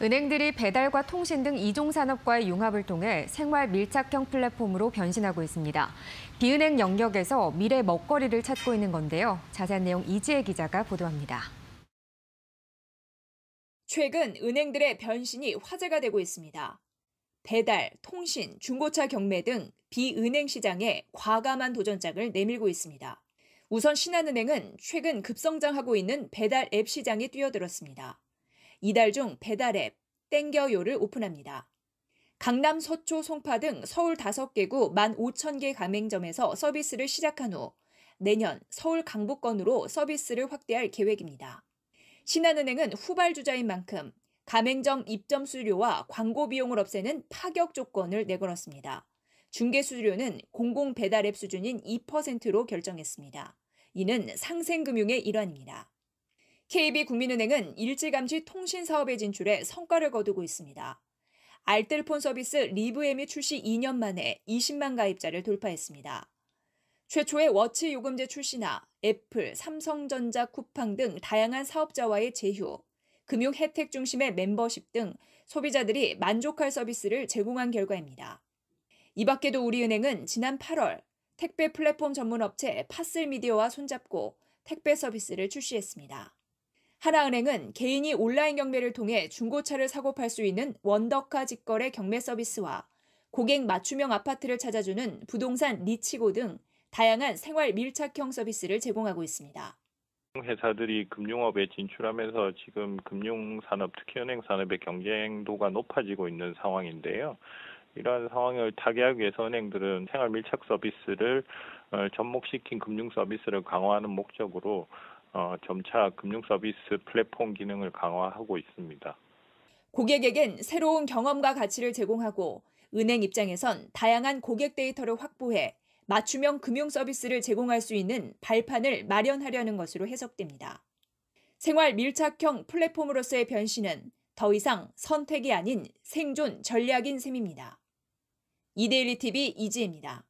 은행들이 배달과 통신 등 이종 산업과의 융합을 통해 생활 밀착형 플랫폼으로 변신하고 있습니다. 비은행 영역에서 미래 먹거리를 찾고 있는 건데요. 자세한 내용 이지혜 기자가 보도합니다. 최근 은행들의 변신이 화제가 되고 있습니다. 배달, 통신, 중고차 경매 등 비은행 시장에 과감한 도전장을 내밀고 있습니다. 우선 신한은행은 최근 급성장하고 있는 배달 앱 시장에 뛰어들었습니다. 이달 중 배달앱 땡겨요를 오픈합니다. 강남, 서초, 송파 등 서울 5개구 15,000개 가맹점에서 서비스를 시작한 후 내년 서울 강북권으로 서비스를 확대할 계획입니다. 신한은행은 후발주자인 만큼 가맹점 입점 수수료와 광고 비용을 없애는 파격 조건을 내걸었습니다. 중개 수수료는 공공 배달앱 수준인 2%로 결정했습니다. 이는 상생금융의 일환입니다. KB국민은행은 일찌감치 통신 사업에 진출해 성과를 거두고 있습니다. 알뜰폰 서비스 리브엠이 출시 2년 만에 20만 가입자를 돌파했습니다. 최초의 워치 요금제 출시나 애플, 삼성전자 쿠팡 등 다양한 사업자와의 제휴, 금융 혜택 중심의 멤버십 등 소비자들이 만족할 서비스를 제공한 결과입니다. 이 밖에도 우리은행은 지난 8월 택배 플랫폼 전문 업체 파슬미디어와 손잡고 택배 서비스를 출시했습니다. 하나은행은 개인이 온라인 경매를 통해 중고차를 사고 팔 수 있는 원더카 직거래 경매 서비스와 고객 맞춤형 아파트를 찾아주는 부동산 리치고 등 다양한 생활 밀착형 서비스를 제공하고 있습니다. 회사들이 금융업에 진출하면서 지금 금융산업, 특히 은행산업의 경쟁도가 높아지고 있는 상황인데요. 이러한 상황을 타개하기 위해서 은행들은 생활 밀착 서비스를 어, 접목시킨 금융 서비스를 강화하는 목적으로 어, 점차 금융 서비스 플랫폼 기능을 강화하고 있습니다. 고객에겐 새로운 경험과 가치를 제공하고 은행 입장에선 다양한 고객 데이터를 확보해 맞춤형 금융 서비스를 제공할 수 있는 발판을 마련하려는 것으로 해석됩니다. 생활 밀착형 플랫폼으로서의 변신은 더 이상 선택이 아닌 생존 전략인 셈입니다. 이데일리 TV 이지입니다